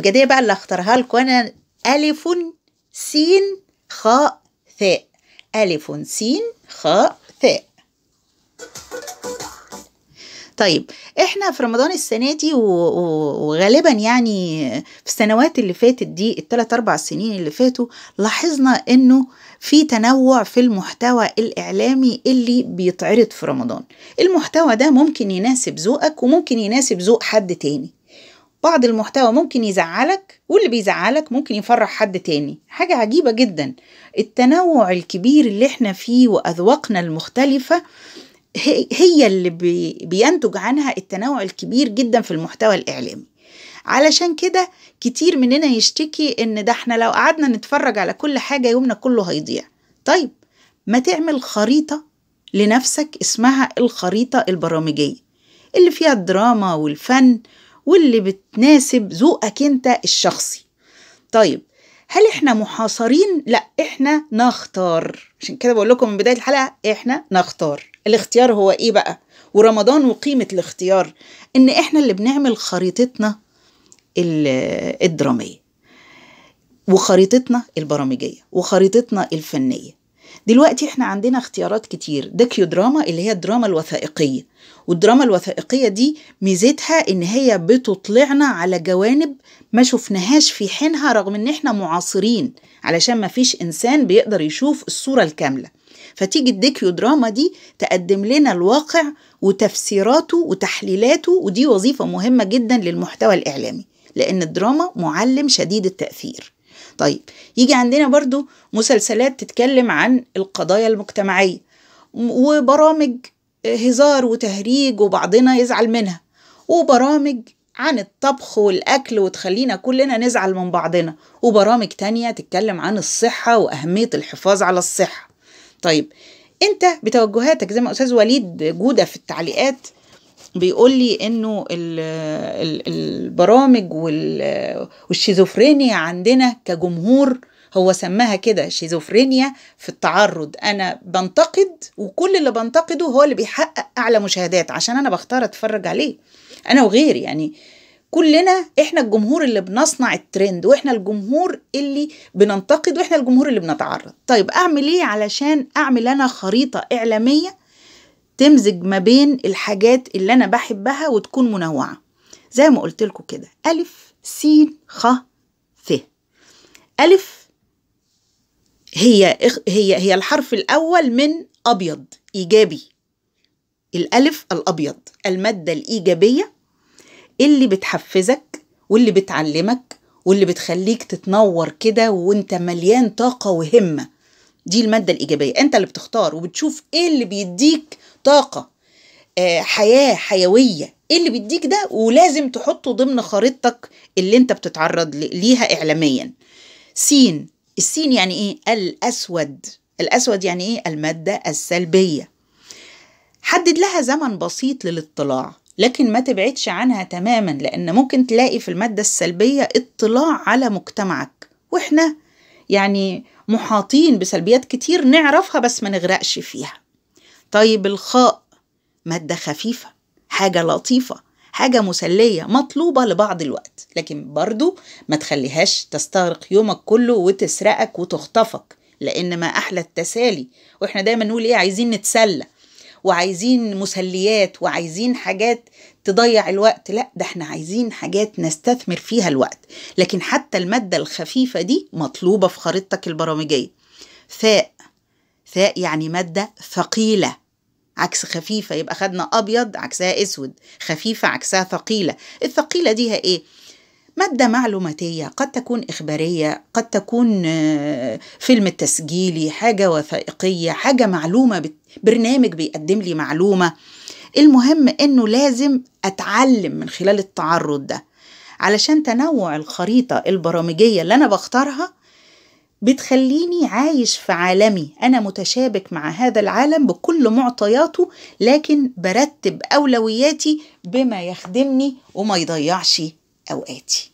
الابجديه بقى اللي اختارها لكم انا الف س خاء ثاء الف س خاء ثاء طيب احنا في رمضان السنه دي وغالبا يعني في السنوات اللي فاتت دي الثلاث اربع سنين اللي فاتوا لاحظنا انه في تنوع في المحتوى الاعلامي اللي بيتعرض في رمضان المحتوى ده ممكن يناسب ذوقك وممكن يناسب ذوق حد تاني بعض المحتوى ممكن يزعلك واللي بيزعلك ممكن يفرح حد تاني حاجة عجيبة جدا التنوع الكبير اللي احنا فيه وأذواقنا المختلفة هي اللي بينتج عنها التنوع الكبير جدا في المحتوى الإعلامي علشان كده كتير مننا يشتكي ان ده احنا لو قعدنا نتفرج على كل حاجة يومنا كله هيضيع طيب ما تعمل خريطة لنفسك اسمها الخريطة البرامجية اللي فيها الدراما والفن واللي بتناسب ذوقك انت الشخصي طيب هل احنا محاصرين لا احنا نختار عشان كده بقول لكم من بدايه الحلقه احنا نختار الاختيار هو ايه بقى ورمضان وقيمه الاختيار ان احنا اللي بنعمل خريطتنا الدراميه وخريطتنا البرامجيه وخريطتنا الفنيه دلوقتي احنا عندنا اختيارات كتير ده دراما اللي هي الدراما الوثائقية والدراما الوثائقية دي ميزتها ان هي بتطلعنا على جوانب ما شفناهاش في حينها رغم ان احنا معاصرين علشان ما فيش انسان بيقدر يشوف الصورة الكاملة فتيجي الديكيو دراما دي تقدم لنا الواقع وتفسيراته وتحليلاته ودي وظيفة مهمة جدا للمحتوى الإعلامي لأن الدراما معلم شديد التأثير طيب يجي عندنا برضو مسلسلات تتكلم عن القضايا المجتمعية وبرامج هزار وتهريج وبعضنا يزعل منها وبرامج عن الطبخ والأكل وتخلينا كلنا نزعل من بعضنا وبرامج تانية تتكلم عن الصحة وأهمية الحفاظ على الصحة طيب انت بتوجهاتك زي ما استاذ وليد جوده في التعليقات بيقول لي انه البرامج والشيزوفرينيا عندنا كجمهور هو سماها كده شيزوفرينيا في التعرض انا بنتقد وكل اللي بنتقده هو اللي بيحقق اعلى مشاهدات عشان انا بختار اتفرج عليه انا وغيري يعني كلنا احنا الجمهور اللي بنصنع الترند واحنا الجمهور اللي بننتقد واحنا الجمهور اللي بنتعرض طيب اعمل ايه علشان اعمل انا خريطه اعلاميه تمزج ما بين الحاجات اللي انا بحبها وتكون منوعه زي ما قلت لكم كده الف س خ ف الف هي هي هي الحرف الاول من ابيض ايجابي الالف الابيض الماده الايجابيه اللي بتحفزك واللي بتعلمك واللي بتخليك تتنور كده وانت مليان طاقه وهمه دي الماده الايجابيه انت اللي بتختار وبتشوف ايه اللي بيديك طاقه آه، حياه حيويه ايه اللي بيديك ده ولازم تحطه ضمن خريطتك اللي انت بتتعرض ليها اعلاميا سين السين يعني ايه الاسود الاسود يعني ايه الماده السلبيه حدد لها زمن بسيط للاطلاع لكن ما تبعدش عنها تماما لان ممكن تلاقي في الماده السلبيه اطلاع على مجتمعك واحنا يعني محاطين بسلبيات كتير نعرفها بس ما نغرقش فيها طيب الخاء مادة خفيفة حاجة لطيفة حاجة مسلية مطلوبة لبعض الوقت لكن برضو ما تخليهاش تستغرق يومك كله وتسرقك وتخطفك لأن ما أحلى التسالي وإحنا دايما نقول إيه عايزين نتسلى وعايزين مسليات وعايزين حاجات تضيع الوقت لا ده احنا عايزين حاجات نستثمر فيها الوقت لكن حتى المادة الخفيفة دي مطلوبة في خريطتك البرامجية ثاء ثاء يعني مادة ثقيلة عكس خفيفة يبقى خدنا أبيض عكسها أسود خفيفة عكسها ثقيلة الثقيلة دي ايه؟ مادة معلوماتية قد تكون إخبارية قد تكون آه، فيلم التسجيلي حاجة وثائقية حاجة معلومة برنامج بيقدم لي معلومة المهم أنه لازم أتعلم من خلال التعرض ده علشان تنوع الخريطة البرامجية اللي أنا بختارها بتخليني عايش في عالمي أنا متشابك مع هذا العالم بكل معطياته لكن برتب أولوياتي بما يخدمني وما يضيعش أوقاتي